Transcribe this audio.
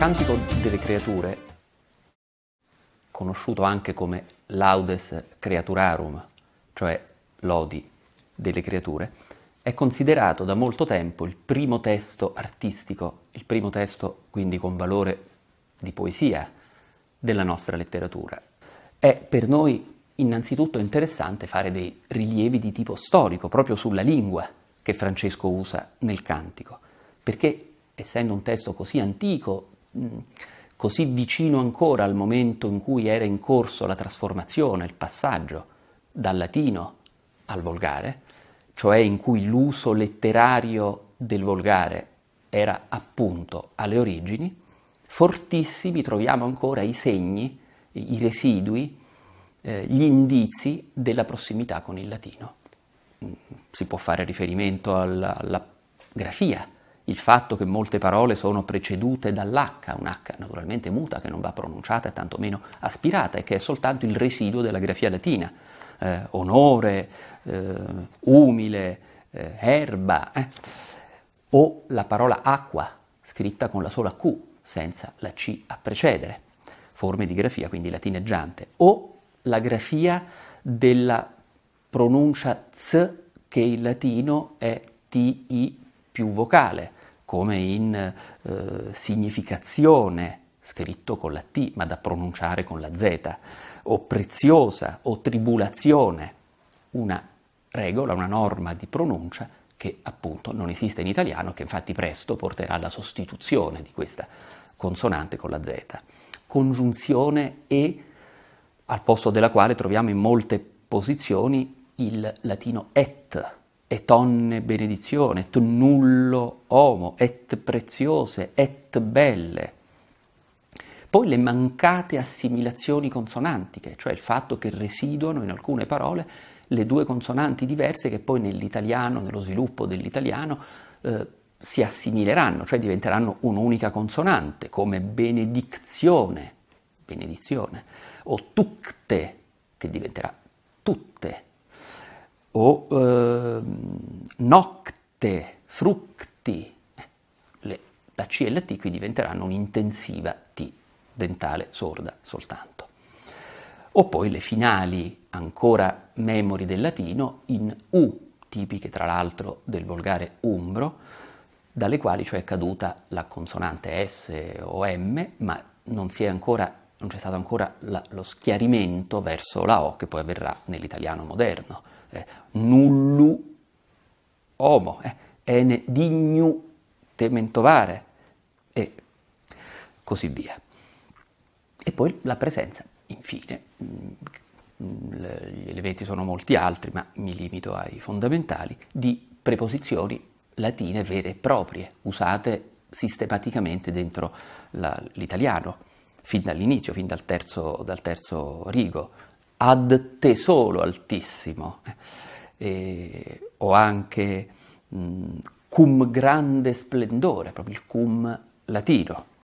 Cantico delle creature, conosciuto anche come Laudes Creaturarum, cioè lodi delle creature, è considerato da molto tempo il primo testo artistico, il primo testo quindi con valore di poesia della nostra letteratura. È per noi innanzitutto interessante fare dei rilievi di tipo storico proprio sulla lingua che Francesco usa nel cantico, perché essendo un testo così antico Mm, così vicino ancora al momento in cui era in corso la trasformazione, il passaggio dal latino al volgare, cioè in cui l'uso letterario del volgare era appunto alle origini, fortissimi troviamo ancora i segni, i residui, eh, gli indizi della prossimità con il latino. Mm, si può fare riferimento alla, alla grafia il fatto che molte parole sono precedute dall'H, un'H naturalmente muta che non va pronunciata e tantomeno aspirata e che è soltanto il residuo della grafia latina. Eh, onore, eh, umile, eh, erba, eh. o la parola acqua scritta con la sola Q senza la C a precedere, forme di grafia quindi latineggiante, o la grafia della pronuncia Z che in latino è TI più vocale, come in eh, significazione, scritto con la T ma da pronunciare con la Z, o preziosa o tribulazione, una regola, una norma di pronuncia che appunto non esiste in italiano, che infatti presto porterà alla sostituzione di questa consonante con la Z. Congiunzione e al posto della quale troviamo in molte posizioni il latino et, et onne benedizione, et nullo homo, et preziose, et belle. Poi le mancate assimilazioni consonantiche, cioè il fatto che residuano in alcune parole le due consonanti diverse che poi nell'italiano, nello sviluppo dell'italiano, eh, si assimileranno, cioè diventeranno un'unica consonante, come benedizione, benedizione, o tutte, che diventerà tutte o eh, nocte, fructi. Le, la T qui diventeranno un'intensiva T dentale sorda soltanto. O poi le finali ancora memori del latino in U, tipiche tra l'altro del volgare umbro, dalle quali cioè è caduta la consonante S o M, ma non, ancora, non c'è stato ancora la, lo schiarimento verso la O che poi avverrà nell'italiano moderno eh, nullu homo, eh, ene dignu tementovare e così via. E poi la presenza, infine, mm, gli elementi sono molti altri, ma mi limito ai fondamentali, di preposizioni latine vere e proprie, usate sistematicamente dentro la, l'italiano, fin dall'inizio, fin dal terzo, dal terzo rigo, ad te solo altissimo, e, o anche mh, mm, cum grande splendore, proprio il cum latino.